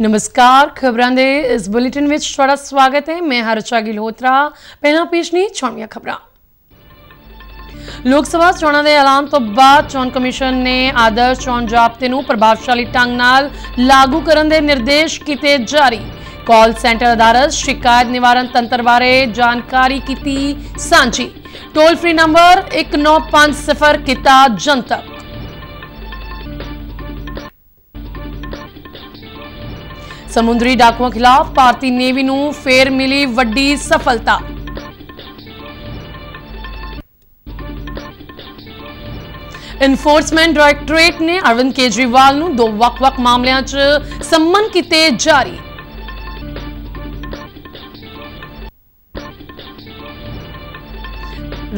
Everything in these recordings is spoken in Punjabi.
ਨਮਸਕਾਰ ਖਬਰਾਂ ਦੇ ਇਸ ਬੁਲੇਟਿਨ ਵਿੱਚ ਤੁਹਾਡਾ ਸਵਾਗਤ ਹੈ ਮੈਂ ਹਰਚਾ ਗਿਲਹੋਤਰਾ ਪਹਿਲਾਂ ਪੇਸ਼ਨੀ ਛੋਟੀਆਂ ਖਬਰਾਂ ਲੋਕ ਸਭਾ ਚੋਣਾਂ ਦੇ ਐਲਾਨ ਤੋਂ ਬਾਅਦ ਚੋਣ ਕਮਿਸ਼ਨ ਨੇ ਆਦਰਸ਼ ਚੋਣ ਜਾਬਤੇ ਨੂੰ ਪ੍ਰਭਾਵਸ਼ਾਲੀ ਢੰਗ ਨਾਲ ਲਾਗੂ ਕਰਨ ਦੇ ਨਿਰਦੇਸ਼ ਕੀਤੇ ਜਾਰੀ ਕਾਲ ਸੈਂਟਰ ਅਦਾਰਤ ਸ਼ਿਕਾਇਤ ਨਿਵਾਰਨ ਤੰਤਰ ਬਾਰੇ ਜਾਣਕਾਰੀ ਕੀਤੀ ਸਾਂਝੀ ਟੋਲ ਫ੍ਰੀ ਨੰਬਰ 1950 ਕੀਤਾ ਜਨਤਕ ਸਮੁੰਦਰੀ ਡਾਕੂਆਂ ਖਿਲਾਫ ਭਾਰਤੀ ਨੇਵੀ ਨੂੰ ਫੇਰ ਮਿਲੀ ਵੱਡੀ ਸਫਲਤਾ ਇਨਫੋਰਸਮੈਂਟ ਡਾਇਰੈਕਟੋਰੇਟ ਨੇ ਅਰਵਿੰਦ ਕੇਜਰੀਵਾਲ ਨੂੰ ਦੋ ਵੱਖ-ਵੱਖ ਮਾਮਲਿਆਂ 'ਚ ਸੰਮਨ ਕੀਤੇ ਜਾਰੀ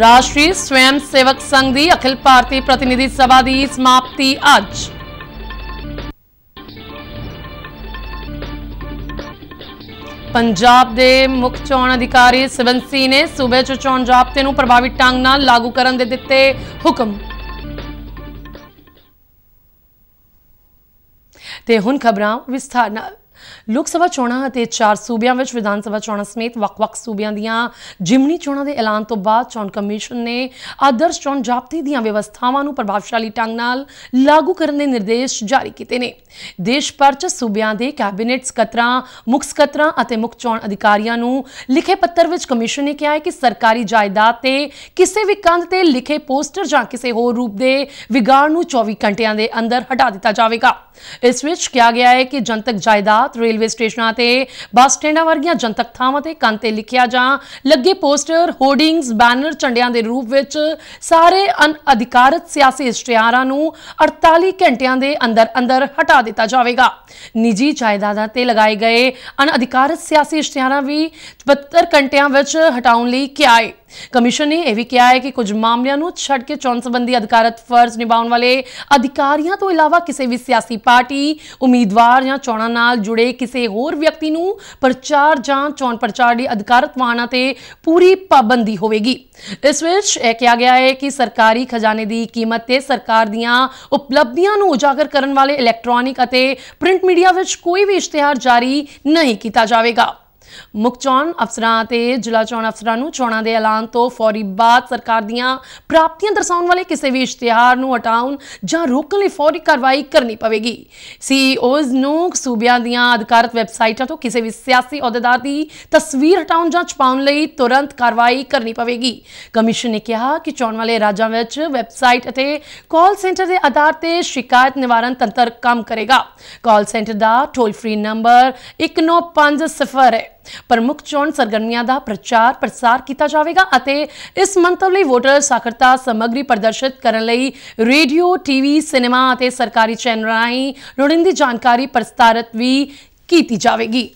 ਰਾਸ਼ਟਰੀ ਸਵੈਮ ਸੇਵਕ ਸੰਘ ਦੀ ਅਖਿਲ ਭਾਰਤੀ ਪ੍ਰਤੀਨਿਧੀ ਸਭਾ ਦੀ ਸਮਾਪਤੀ ਅੱਜ ਪੰਜਾਬ ਦੇ ਮੁੱਖ ਚੋਣ ਅਧਿਕਾਰੀ ਸਵੰਸੀ ਨੇ ਸੂਬੇ 'ਚ ਚੋਣ ਜ਼ਾਬਤੇ ਨੂੰ ਪ੍ਰਭਾਵੀ ਢੰਗ ਨਾਲ ਲਾਗੂ ਕਰਨ ਦੇ ਦਿੱਤੇ ਹੁਕਮ ਤੇ ਹੁਣ ਖਬਰਾਂ ਵਿਸਥਾਰ ਨਾਲ ਲੋਕ ਸਭਾ ਚੋਣਾਂ ਅਤੇ ਚਾਰ ਸੂਬਿਆਂ ਵਿੱਚ ਵਿਧਾਨ ਸਭਾ ਚੋਣਾਂ ਸਮੇਤ ਵੱਖ-ਵੱਖ ਸੂਬਿਆਂ ਦੀਆਂ ਜਿਮਨੀ ਚੋਣਾਂ ਦੇ ਐਲਾਨ ਤੋਂ ਬਾਅਦ ਚੋਣ ਕਮਿਸ਼ਨ ਨੇ ਆਦਰਸ਼ ਚੋਣ ਜਾਬਤੇ ਦੀਆਂ ਵਿਵਸਥਾਵਾਂ ਨੂੰ ਪ੍ਰਭਾਵਸ਼ਾਲੀ ਢੰਗ ਨਾਲ ਲਾਗੂ ਕਰਨ ਦੇ ਨਿਰਦੇਸ਼ ਜਾਰੀ ਕੀਤੇ ਨੇ ਦੇਸ਼ ਭਰ 'ਚ ਸੂਬਿਆਂ ਦੇ ਕੈਬਨਿਟ ਸਕੱਤਰਾਂ ਮੁੱਖ ਸਕੱਤਰਾਂ ਅਤੇ ਮੁੱਖ ਚੋਣ ਅਧਿਕਾਰੀਆਂ ਨੂੰ ਲਿਖੇ ਪੱਤਰ ਵਿੱਚ ਕਮਿਸ਼ਨ ਨੇ ਕਿਹਾ ਹੈ ਕਿ ਸਰਕਾਰੀ ਜਾਇਦਾਦ ਤੇ ਕਿਸੇ ਵੀ ਕੰਧ ਤੇ ਲਿਖੇ ਪੋਸਟਰ ਜਾਂ ਕਿਸੇ ਹੋਰ ਰੂਪ ਦੇ ਵਿਗਾੜ ਨੂੰ 24 ਘੰਟਿਆਂ ਦੇ ਅੰਦਰ ਹਟਾ ਦਿੱਤਾ ਜਾਵੇਗਾ ਇਸ ਵਿੱਚ ਕਿਹਾ ਗਿਆ ਹੈ ਕਿ ਜਨਤਕ ਜਾਇਦਾਦ ਹਾਲਾਤ ਰੇਲਵੇ ਸਟੇਸ਼ਨਾਂ ਤੇ ਬੱਸ ਸਟੈਂਡਾਂ ਵਰਗੀਆਂ ਜਨਤਕ ਥਾਵਾਂ ਤੇ ਕੰਨ ਤੇ ਲਿਖਿਆ ਜਾਂ ਲੱਗੇ ਪੋਸਟਰ ਹੋਰਡਿੰਗਸ ਬੈਨਰ ਝੰਡਿਆਂ ਦੇ ਰੂਪ ਵਿੱਚ ਸਾਰੇ ਅਨਅਧਿਕਾਰਤ ਸਿਆਸੀ ਇਸ਼ਤਿਹਾਰਾਂ ਨੂੰ 48 ਘੰਟਿਆਂ ਦੇ ਅੰਦਰ ਅੰਦਰ ਹਟਾ ਦਿੱਤਾ ਜਾਵੇਗਾ ਨਿੱਜੀ ਜਾਇਦਾਦਾਂ ਤੇ ਲਗਾਏ ਗਏ ਅਨਅਧਿਕਾਰਤ ਸਿਆਸੀ ਇਸ਼ਤਿਹਾਰਾਂ ਵੀ 72 ਘੰਟਿਆਂ ਵਿੱਚ ਹਟਾਉਣ ਲਈ ਕਿਹਾ ਹੈ ਕਮਿਸ਼ਨ ਨੇ ਇਹ ਵੀ ਕਿਹਾ ਹੈ ਕਿ ਕੁਝ ਮਾਮਲਿਆਂ ਨੂੰ ਛੱਡ ਕੇ ਚੋਣ ਸੰਬੰਧੀ ਅਧਿਕਾਰਤ ਫਰਜ਼ ਨਿਭਾਉਣ ਵਾਲੇ ਅਧਿਕਾਰੀਆਂ ਤੋਂ ਇਲਾਵਾ ਕਿਸੇ ਵੀ ਸਿਆਸੀ ਪਾਰਟੀ ਉਮੀਦਵਾਰ ਜਾਂ ਚੋਣਾਂ ਨਾਲ ਜੁੜੇ ਜੁੜੇ ਕਿਸੇ ਹੋਰ ਵਿਅਕਤੀ ਨੂੰ ਪ੍ਰਚਾਰ ਜਾਂ ਚੋਣ ਪ੍ਰਚਾਰ ਲਈ ਅਧਿਕਾਰਤ ਵਾਹਨਾ ਤੇ ਪੂਰੀ ਪਾਬੰਦੀ ਹੋਵੇਗੀ ਇਸ ਵਿੱਚ ਇਹ ਕਿਹਾ ਗਿਆ ਹੈ ਕਿ ਸਰਕਾਰੀ ਖਜ਼ਾਨੇ ਦੀ ਕੀਮਤ ਤੇ ਸਰਕਾਰ ਦੀਆਂ ਉਪਲਬਧੀਆਂ ਨੂੰ ਉਜਾਗਰ ਕਰਨ ਵਾਲੇ ਇਲੈਕਟ੍ਰੋਨਿਕ ਅਤੇ ਪ੍ਰਿੰਟ ਮੀਡੀਆ ਵਿੱਚ ਕੋਈ ਵੀ ਇਸ਼ਤਿਹਾਰ ਜਾਰੀ ਨਹੀਂ ਕੀਤਾ ਜਾਵੇਗਾ ਮੁੱਖ ਚੋਣ ਅਫਸਰਾਂ ਤੇ ਜ਼ਿਲ੍ਹਾ ਚੋਣ ਅਫਸਰਾਂ ਨੂੰ ਚੋਣਾਂ ਦੇ ਐਲਾਨ ਤੋਂ ਫੌਰੀ ਬਾਅਦ ਸਰਕਾਰ ਦੀਆਂ ਪ੍ਰਾਪਤੀਆਂ ਦਰਸਾਉਣ ਵਾਲੇ ਕਿਸੇ ਵੀ ਇਸ਼ਤਿਹਾਰ ਨੂੰ ਹਟਾਉਣ ਜਾਂ ਰੋਕਣ ਲਈ ਫੌਰੀ ਕਾਰਵਾਈ ਕਰਨੀ ਪਵੇਗੀ ਸੀਓਜ਼ e ਨੂੰ ਸੂਬਿਆਂ ਦੀਆਂ ਅਧਿਕਾਰਤ ਵੈਬਸਾਈਟਾਂ ਤੋਂ ਕਿਸੇ ਵੀ ਸਿਆਸੀ ਅਹੁਦੇਦਾਰ ਦੀ ਤਸਵੀਰ ਹਟਾਉਣ ਜਾਂ ਛਪਾਉਣ ਲਈ ਤੁਰੰਤ ਕਾਰਵਾਈ ਕਰਨੀ ਪਵੇਗੀ ਕਮਿਸ਼ਨ ਨੇ ਕਿਹਾ ਕਿ ਚੋਣ ਵਾਲੇ ਰਾਜਾਂ ਵਿੱਚ ਵੈਬਸਾਈਟ ਅਤੇ ਕਾਲ ਸੈਂਟਰ ਦੇ ਆਧਾਰ ਤੇ ਸ਼ਿਕਾਇਤ ਨਿਵਾਰਨ ਤੰਤਰ ਕੰਮ ਕਰੇਗਾ ਕਾਲ ਸੈਂਟਰ ਦਾ ਟੋਲ ਫ੍ਰੀ ਨੰਬਰ 1950 ਹੈ ਪ੍ਰਮੁੱਖ ਚੋਣ ਸਰਗਰਮੀਆਂ ਦਾ ਪ੍ਰਚਾਰ ਪ੍ਰਸਾਰ ਕੀਤਾ ਜਾਵੇਗਾ ਅਤੇ ਇਸ ਮੰਤਵ ਲਈ ਵੋਟਰ ਸਾਖਰਤਾ ਸਮਗਰੀ ਪ੍ਰਦਰਸ਼ਿਤ ਕਰਨ ਲਈ ਰੇਡੀਓ ਟੀਵੀ ਸਿਨੇਮਾ ਅਤੇ ਸਰਕਾਰੀ ਚੈਨਲ ਰਾਹੀਂ ਲੋੜੀਂਦੀ ਜਾਣਕਾਰੀ ਪ੍ਰਸਾਰਿਤ ਵੀ ਕੀਤੀ ਜਾਵੇਗੀ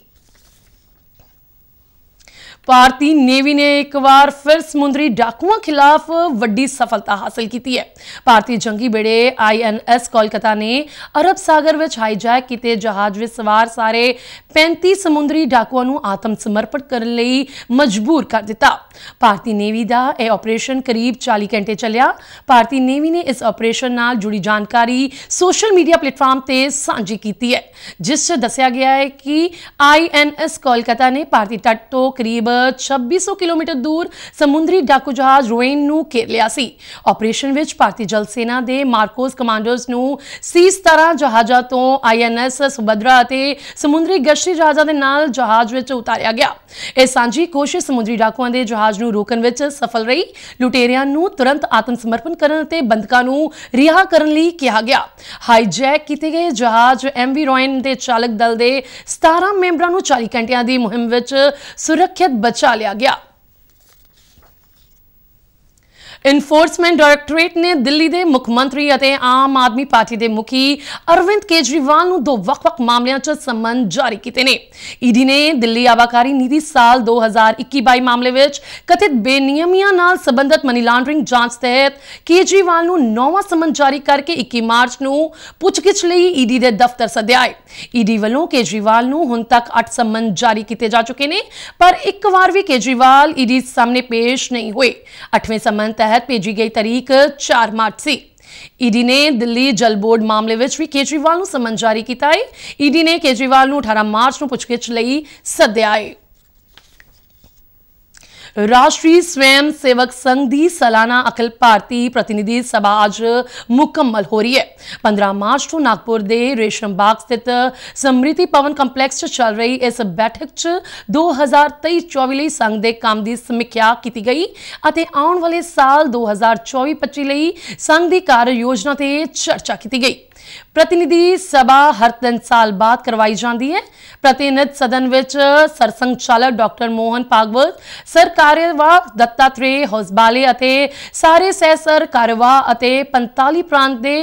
ਭਾਰਤੀ ਨੇਵੀ ਨੇ ਇੱਕ ਵਾਰ ਫਿਰ ਸਮੁੰਦਰੀ ਡਾਕੂਆਂ ਖਿਲਾਫ ਵੱਡੀ ਸਫਲਤਾ ਹਾਸਲ ਕੀਤੀ ਹੈ ਭਾਰਤੀ ਜੰਗੀ ਬੇੜੇ ਆਈਐਨਐਸ ਕੋਲਕਾਤਾ ਨੇ ਅਰਬ ਸਾਗਰ ਵਿੱਚ ਹਾਈਜੈਕ ਕੀਤੇ ਜਹਾਜ਼ ਵਿੱਚ ਸਵਾਰ ਸਾਰੇ 35 ਸਮੁੰਦਰੀ ਡਾਕੂਆਂ ਨੂੰ ਆਤਮ ਸਮਰਪਣ ਕਰਨ ਲਈ ਮਜਬੂਰ ਕਰ ਦਿੱਤਾ ਭਾਰਤੀ ਨੇਵੀ ਦਾ ਇਹ ਆਪਰੇਸ਼ਨ ਕਰੀਬ 40 ਘੰਟੇ ਚੱਲਿਆ ਭਾਰਤੀ ਨੇਵੀ ਨੇ ਇਸ ਆਪਰੇਸ਼ਨ ਨਾਲ ਜੁੜੀ ਜਾਣਕਾਰੀ ਸੋਸ਼ਲ ਮੀਡੀਆ ਪਲੇਟਫਾਰਮ ਤੇ ਸਾਂਝੀ ਕੀਤੀ ਹੈ ਜਿਸ 'ਚ ਦੱਸਿਆ ਗਿਆ ਹੈ ਕਿ ਆਈਐਨਐਸ ਕੋਲਕਾਤਾ ਨੇ ਭਾਰਤੀ ਤੱਟ ਤੋਂ ਕਰੀਬ 2600 ਕਿਲੋਮੀਟਰ ਦੂਰ ਸਮੁੰਦਰੀ ਡਾਕੂ ਜਹਾਜ਼ ਰੋਇਨ ਨੂੰ ਘੇਰ ਲਿਆ ਸੀ ਆਪਰੇਸ਼ਨ ਵਿੱਚ ਭਾਰਤੀ ਜਲ ਸੈਨਾ ਦੇ ਮਾਰਕੋਸ ਕਮਾਂਡਰਸ ਨੂੰ ਸੀਸ ਤਰ੍ਹਾਂ ਜਹਾਜ਼ਾਂ ਤੋਂ ਆਈਐਨਐਸ ਸੁਬਦਰਾ ਅਤੇ ਸਮੁੰਦਰੀ ਗਸ਼ਤੀ ਜਹਾਜ਼ਾਂ ਦੇ ਨਾਲ ਜਹਾਜ਼ ਵਿੱਚ ਉਤਾਰਿਆ ਗਿਆ ਇਹ ਸਾਂਝੀ ਕੋਸ਼ਿਸ਼ ਸਮੁੰਦਰੀ ਡਾਕੂਆਂ ਦੇ ਜਹਾਜ਼ ਨੂੰ ਰੋਕਣ ਵਿੱਚ ਸਫਲ ਰਹੀ ਲੁਟੇਰਿਆਂ ਨੂੰ ਤੁਰੰਤ ਆਤਮ ਸਮਰਪਣ ਕਰਨ ਅਤੇ ਬੰਦਕਾਂ ਨੂੰ ਰਿਹਾ ਕਰਨ ਲਈ ਕਿਹਾ ਗਿਆ ਹਾਈਜੈਕ ਕੀਤੇ ਗਏ ਜਹਾਜ਼ ਐਮਵੀ ਰੋਇਨ ਦੇ ਚਾਲਕ ਦਲ ਦੇ 17 ਮੈਂਬਰਾਂ ਨੂੰ 40 ਘੰਟਿਆਂ ਦੀ ਮੁਹਿੰਮ ਵਿੱਚ ਸੁਰੱਖਿਅਤ ਬਚਾ ਲਿਆ ਗਿਆ ਇਨਫੋਰਸਮੈਂਟ ਡਾਇਰੈਕਟੋਰੇਟ ਨੇ ਦਿੱਲੀ ਦੇ ਮੁੱਖ ਮੰਤਰੀ ਅਤੇ ਆਮ ਆਦਮੀ ਪਾਰਟੀ ਦੇ ਮੁਖੀ ਅਰਵਿੰਦ ਕੇਜਰੀਵਾਲ ਨੂੰ ਦੋ ਵੱਖ-ਵੱਖ ਮਾਮਲਿਆਂ 'ਚ ਸਮਨ ਜਾਰੀ ਕੀਤੇ ਨੇ ਈਡੀ e ਨੇ ਦਿੱਲੀ ਆਵਾਕਾਰੀ ਨੀਤੀ ਸਾਲ 2021-22 ਮਾਮਲੇ ਵਿੱਚ ਕਥਿਤ ਬੇਨਿਯਮੀਆਂ ਨਾਲ ਸੰਬੰਧਤ ਮਨੀ ਲਾਂਡਰਿੰਗ ਜਾਂਚ ਤਹਿਤ ਕੇਜਰੀਵਾਲ ਨੂੰ ਨੌਵਾਂ ਸਮਨ ਜਾਰੀ ਕਰਕੇ 21 ਮਾਰਚ ਨੂੰ ਪੁੱਛਗਿੱਛ ਲਈ ਈਡੀ e ਦੇ ਦਫ਼ਤਰ ਸੱਦਿਆ ਹੈ ਈਡੀ e ਵੱਲੋਂ ਕੇਜਰੀਵਾਲ ਨੂੰ ਹੁਣ ਤੱਕ 8 ਸਮਨ ਜਾਰੀ ਕੀਤੇ ਜਾ ਚੁੱਕੇ ਨੇ ਪਰ ਇੱਕ ਵਾਰ ਵੀ ਕੇਜਰੀਵਾਲ ਈਡੀ ਸਾਹਮਣੇ ਪੇਸ਼ ਨਹੀਂ ਹੋਏ 8ਵੇਂ ਸਮਨ ਤਹਿਤ ਤਹਿਤ ਭੇਜੀ ਗਈ ਤਾਰੀਖ 4 ਮਾਰਚ ਸੀ ਈਡੀ e ਨੇ ਦਿੱਲੀ ਜਲ ਬੋਰਡ ਮਾਮਲੇ ਵਿੱਚ ਵੀ ਕੇਜਰੀਵਾਲ ਨੂੰ ਸਮਨ ਜਾਰੀ ਕੀਤਾ ਹੈ ਈਡੀ e ਨੇ ਕੇਜਰੀਵਾਲ ਨੂੰ 18 ਮਾਰਚ ਨੂੰ ਪੁੱਛਗਿੱਛ ਲਈ ਸੱਦਿਆ ਹੈ ਰਾਸ਼ਟਰੀ ਸਵੈਮ ਸੇਵਕ ਸੰਘ ਦੀ ਸਾਲਾਨਾ ਅਖਿਲ ਭਾਰਤੀ ਪ੍ਰਤੀਨਿਧੀ ਸਭਾ ਅੱਜ ਮੁਕੰਮਲ ਹੋ ਰਹੀ ਹੈ 15 ਮਾਰਚ ਨੂੰ ਨਾਗਪੁਰ ਦੇ ਰੇਸ਼ਮ ਬਾਗ ਸਥਿਤ ਸਮ੍ਰਿਤੀ ਪਵਨ ਕੰਪਲੈਕਸ 'ਚ ਚੱਲ ਰਹੀ ਇਸ ਬੈਠਕ 'ਚ 2023-24 ਲਈ ਸੰਘ ਦੇ ਕੰਮ ਦੀ ਸਮੀਖਿਆ ਕੀਤੀ ਗਈ ਅਤੇ ਆਉਣ ਵਾਲੇ ਸਾਲ 2024-25 ਲਈ ਸੰਘ ਦੀ ਕਾਰਜ ਯੋਜਨਾ ਤੇ ਚਰਚਾ ਕੀਤੀ ਗਈ ਪ੍ਰਤੀਨਿਧੀ ਸਭਾ ਹਰ 3 ਸਾਲ ਬਾਅਦ ਕਰਵਾਈ ਜਾਂਦੀ ਹੈ ਪ੍ਰਤੀਨਿਧ ਸਦਨ ਵਿੱਚ ਸਰਸੰਚਾਲਕ ਡਾਕਟਰ ਮੋਹਨ ਪਾਗਵਤ ਸਰ ਕਾਰਵਾ ਦੱਤਾਤਰੇ ਹੌਸਬਾਲੇ ਅਤੇ ਸਾਰੇ ਸਹਿ ਸਰ ਕਾਰਵਾ ਅਤੇ 45 ਪ੍ਰਾਂਤ ਦੇ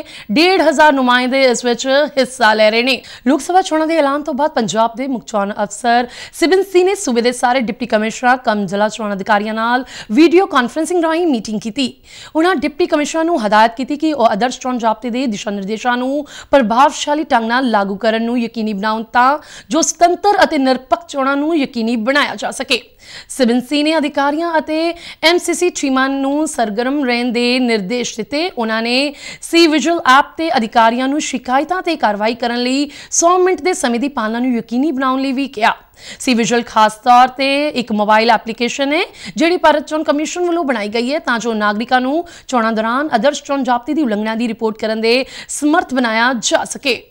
1500 ਨੁਮਾਇੰਦੇ ਇਸ ਵਿੱਚ ਹਿੱਸਾ ਲੈ ਰਹੇ ਨੇ ਲੋਕ ਸਭਾ ਚੋਣਾਂ ਦੇ ਐਲਾਨ ਤੋਂ ਬਾਅਦ ਪੰਜਾਬ ਦੇ ਮੁੱਖ ਚੋਣ ਅਫਸਰ ਸਿਬਨ ਸੀ ਨੇ ਸੂਬੇ ਦੇ ਸਾਰੇ ਡਿਪਟੀ ਕਮਿਸ਼ਨਰਾਂ ਕਮ ਜ਼ਿਲ੍ਹਾ ਚੋਣ ਅਧਿਕਾਰੀਆਂ ਨਾਲ ਵੀਡੀਓ ਕਾਨਫਰੈਂਸਿੰਗ ਰਾਹੀਂ ਮੀਟਿੰਗ ਕੀਤੀ ਉਹਨਾਂ ਡਿਪਟੀ ਕਮਿਸ਼ਨਰਾਂ ਨੂੰ ਹਦਾਇਤ ਕੀਤੀ ਕਿ ਉਹ ਆਦਰਸ਼ ਚੋਣ ਜਾਬਤੇ ਦੇ ਦਿਸ਼ਾ ਨਿਰਦੇਸ਼ਾਂ ਨੂੰ ਨੂੰ ਪ੍ਰਭਾਵਸ਼ਾਲੀ ਢੰਗ ਨਾਲ ਲਾਗੂ ਕਰਨ ਨੂੰ ਯਕੀਨੀ ਬਣਾਉਣ ਤਾਂ ਜੋ ਸੁਤੰਤਰ ਅਤੇ ਨਿਰਪੱਖ ਚੋਣਾਂ ਨੂੰ ਯਕੀਨੀ ਬਣਾਇਆ ਜਾ ਸਕੇ ਸਿਵਨਸੀ ਨੇ ਅਧਿਕਾਰੀਆਂ ਅਤੇ ਐਮਸੀਸੀ ਚੀਮਾਨ ਨੂੰ ਸਰਗਰਮ ਰਹਿਣ ਦੇ ਨਿਰਦੇਸ਼ ਦਿੱਤੇ ਉਹਨਾਂ ਨੇ ਸੀ ਵਿਜੂਅਲ ਐਪ ਤੇ ਅਧਿਕਾਰੀਆਂ ਨੂੰ ਸ਼ਿਕਾਇਤਾਂ ਤੇ ਕਾਰਵਾਈ ਕਰਨ ਲਈ 100 ਮਿੰਟ ਦੇ ਸਮੇਂ ਦੀ ਪਾਲਣਾ ਨੂੰ ਯਕੀਨੀ ਬਣਾਉਣ ਲਈ ਵੀ ਕਿਹਾ ਸੀ ਵਿਜ਼ੂਅਲ ਖਾਸ ਤੌਰ ਤੇ ਇੱਕ ਮੋਬਾਈਲ ਐਪਲੀਕੇਸ਼ਨ ਹੈ ਜਿਹੜੀ ਭਾਰਤ ਚੋਣ ਕਮਿਸ਼ਨ ਵੱਲੋਂ ਬਣਾਈ ਗਈ ਹੈ ਤਾਂ ਜੋ ਨਾਗਰਿਕਾਂ ਨੂੰ ਚੋਣਾਂ ਦੌਰਾਨ ਆਦਰਸ਼ ਚੋਣ ਜ਼ਾਬਤੇ ਦੀ ਉਲੰਘਣਾ ਦੀ ਰਿਪੋਰਟ ਕਰਨ ਦੇ ਸਮਰਥ ਬਣਾਇਆ ਜਾ ਸਕੇ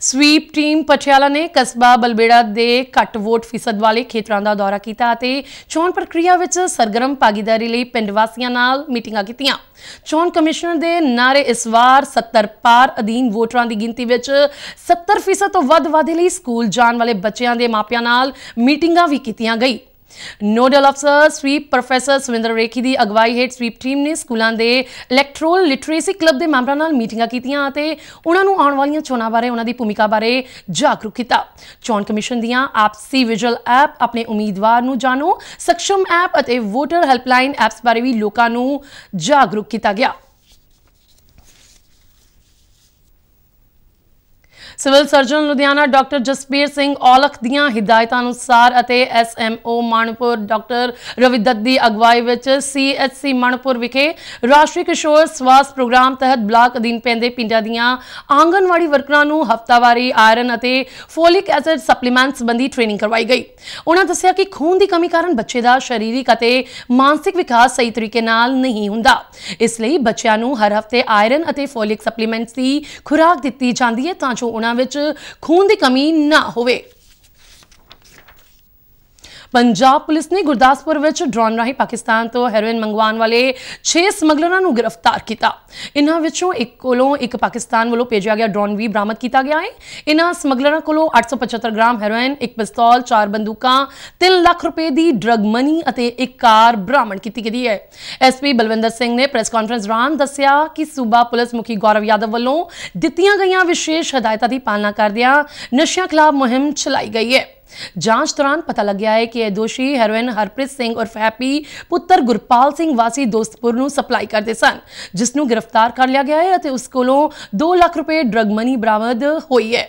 ਸਵੀਪ ਟੀਮ ਪਟਿਆਲਾ ਨੇ ਕਸਬਾ ਬਲਬੇੜਾ ਦੇ ਘੱਟ ਵੋਟ ਫੀਸਦ ਵਾਲੇ ਖੇਤਰਾਂ ਦਾ ਦੌਰਾ ਕੀਤਾ ਅਤੇ ਚੋਣ ਪ੍ਰਕਿਰਿਆ ਵਿੱਚ ਸਰਗਰਮ ਭਾਗੀਦਾਰੀ ਲਈ ਪਿੰਡ ਵਾਸੀਆਂ ਨਾਲ ਮੀਟਿੰਗਾਂ ਕੀਤੀਆਂ ਚੋਣ ਕਮਿਸ਼ਨਰ ਦੇ ਨਾਰੇ ਇਸ ਵਾਰ 70 ਪਾਰ ਅਧੀਨ ਵੋਟਰਾਂ ਦੀ ਗਿਣਤੀ ਵਿੱਚ 70% ਤੋਂ ਵੱਧ ਵਾਧੇ ਲਈ ਸਕੂਲ ਜਾਣ ਵਾਲੇ ਬੱਚਿਆਂ ਦੇ ਮਾਪਿਆਂ ਨਾਲ ਮੀਟਿੰਗਾਂ ਵੀ ਕੀਤੀਆਂ ਗਈ ਨੋਡਲ ਅਫਸਰ ਸਵੀਪ ਪ੍ਰੋਫੈਸਰ ਸੁਵਿੰਦਰ ਰੇਖੀ ਦੀ ਅਗਵਾਈ ਹੇਠ ਸਵੀਪ ਟੀਮ ਨੇ ਸਕੂਲਾਂ ਦੇ ਇਲੈਕਟ੍ਰੋਲ ਲਿਟਰੇਸੀ ਕਲੱਬ ਦੇ ਮੈਂਬਰਾਂ ਨਾਲ ਮੀਟਿੰਗਾਂ ਕੀਤੀਆਂ ਅਤੇ ਉਹਨਾਂ ਨੂੰ ਆਉਣ ਵਾਲੀਆਂ ਚੋਣਾਂ ਬਾਰੇ ਉਹਨਾਂ ਦੀ ਭੂਮਿਕਾ ਬਾਰੇ ਜਾਗਰੂਕ ਕੀਤਾ ਚੋਣ ਕਮਿਸ਼ਨ ਦੀਆਂ ਆਪਸੀ ਵਿਜ਼ੂਅਲ ਐਪ ਆਪਣੇ ਉਮੀਦਵਾਰ ਨੂੰ ਜਾਣੋ ਸਕਸ਼ਮ ਐਪ ਅਤੇ ਵੋਟਰ ਹੈਲਪਲਾਈਨ ਐਪਸ ਬਾਰੇ ਵੀ ਲੋਕਾਂ ਨੂੰ ਜਾਗਰੂਕ ਕੀਤਾ ਗਿਆ civil surgeon Ludhiana doctor Jaspir Singh Aulakh ਦੀਆਂ ਹਦਾਇਤਾਂ ਅਨੁਸਾਰ ਅਤੇ ਐਸਐਮਓ ਮਣਪੁਰ ਡਾਕਟਰ ਰਵੀ ਦੱਤ ਦੀ ਅਗਵਾਈ ਵਿੱਚ ਸੀਐਚਸੀ ਮਣਪੁਰ ਵਿਖੇ ਰਾਸ਼ਟਰੀ ਕਿਸ਼ੋਰ ਸਵਾਸ ਪ੍ਰੋਗਰਾਮ ਤਹਿਤ ਬਲਾਕ ਅਧੀਨ ਪੈਂਦੇ ਪਿੰਡਾਂ ਦੀਆਂ ਆਂਗਨਵਾੜੀ ਵਰਕਰਾਂ ਨੂੰ ਹਫਤਾਵਾਰੀ ਆਇਰਨ ਅਤੇ ਫੋਲਿਕ ਐਸਿਡ ਸਪਲੀਮੈਂਟਸ ਸੰਬੰਧੀ ਟ੍ਰੇਨਿੰਗ ਕਰਵਾਈ ਗਈ ਉਹਨਾਂ ਦੱਸਿਆ ਕਿ ਖੂਨ ਦੀ ਕਮੀ ਕਾਰਨ ਬੱਚੇ ਦਾ ਸਰੀਰਕ ਅਤੇ ਮਾਨਸਿਕ ਵਿਕਾਸ ਸਹੀ ਤਰੀਕੇ ਨਾਲ ਨਹੀਂ ਹੁੰਦਾ ਇਸ ਲਈ ਬੱਚਿਆਂ ਨੂੰ ਹਰ ਹਫਤੇ ਆਇਰਨ ਅਤੇ ਫੋਲਿਕ ਸਪਲੀਮੈਂਟਸ ਦੀ ਖੁਰਾਕ ਦਿੱਤੀ ਜਾਂਦੀ ਹੈ ਤਾਂ ਜੋ ਉਹਨਾਂ ਵਿੱਚ ਖੂਨ ਦੀ ਕਮੀ ਨਾ ਹੋਵੇ ਪੰਜਾਬ ਪੁਲਿਸ ਨੇ ਗੁਰਦਾਸਪੁਰ ਵਿੱਚ ਡਰੋਨ ਰਾਹੀਂ ਪਾਕਿਸਤਾਨ ਤੋਂ ਹੈਰੋਇਨ ਮੰਗਵਾਉਣ ਵਾਲੇ 6 ਸਮਗਲਰਾਂ ਨੂੰ ਗ੍ਰਿਫਤਾਰ ਕੀਤਾ ਇਨ੍ਹਾਂ ਵਿੱਚੋਂ ਇੱਕ ਕੋਲੋਂ ਇੱਕ ਪਾਕਿਸਤਾਨ ਵੱਲੋਂ ਭੇਜਿਆ ਗਿਆ ਡਰੋਨ ਵੀ ਬਰਾਮਦ ਕੀਤਾ ਗਿਆ ਹੈ ਇਨ੍ਹਾਂ ਸਮਗਲਰਾਂ ਕੋਲੋਂ 875 ਗ੍ਰਾਮ ਹੈਰੋਇਨ ਇੱਕ ਪਿਸਤੌਲ ਚਾਰ ਬੰਦੂਕਾਂ 3 ਲੱਖ ਰੁਪਏ ਦੀ ਡਰਗ ਮਨੀ ਅਤੇ ਇੱਕ ਕਾਰ ਬਰਾਮਦ ਕੀਤੀ ਗਈ ਹੈ ਐਸਪੀ ਬਲਵਿੰਦਰ ਸਿੰਘ ਨੇ ਪ੍ਰੈਸ ਕਾਨਫਰੰਸ ਦੌਰਾਨ ਦੱਸਿਆ ਕਿ ਸੂਬਾ ਪੁਲਿਸ ਮੁਖੀ ਗੌਰਵ ਯਾਦਵ ਵੱਲੋਂ ਦਿੱਤੀਆਂ ਗਈਆਂ ਵਿਸ਼ੇਸ਼ ਹਦਾਇਤਾਂ ਦੀ ਪਾਲਣਾ ਕਰਦਿਆਂ ਨਸ਼ਿਆਂ ਖਿਲਾਫ ਮੁਹਿੰਮ ਚਲਾਈ ਗਈ ਹੈ ਜਾਂਚ ਦੌਰਾਨ ਪਤਾ ਲੱਗਿਆ ਹੈ ਕਿ ਇਹ ਦੋਸ਼ੀ ਹੈਰੋਇਨ ਹਰਪ੍ਰੀਤ ਸਿੰਘ ਉਰਫ ਹੈਪੀ ਪੁੱਤਰ ਗੁਰਪਾਲ ਸਿੰਘ ਵਾਸੀ ਦੋਸਤਪੁਰ ਨੂੰ ਸਪਲਾਈ ਕਰਦੇ ਸਨ ਜਿਸ ਨੂੰ ਗ੍ਰਿਫਤਾਰ ਕਰ ਲਿਆ ਗਿਆ ਹੈ ਅਤੇ ਉਸ ਕੋਲੋਂ 2 ਲੱਖ ਰੁਪਏ ਡਰਗ ਮਨੀ ਬਰਾਮਦ ਹੋਈ ਹੈ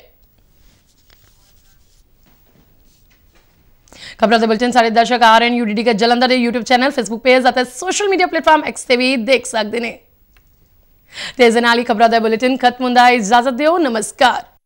ਖਬਰਾਂ ਦੇ ਬੁਲਟਨ ਸਾਰੇ ਦਰਸ਼ਕ ਆਰਐਨ ਯੂਡੀਡੀ ਦੇ ਜਲੰਧਰ ਦੇ YouTube ਚੈਨਲ Facebook ਪੇਜ ਅਤੇ ਸੋਸ਼ਲ ਮੀਡੀਆ ਪਲੇਟਫਾਰਮ X ਤੇ ਵੀ ਦੇਖ ਸਕਦੇ ਨੇ ਤੇ ਜਨਾਲੀ ਖਬਰਾਂ ਦਾ ਬੁਲਟਨ ਖਤਮ ਹੁੰਦਾ ਹੈ ਇਜਾਜ਼ਤ ਦਿਓ ਨਮਸਕਾਰ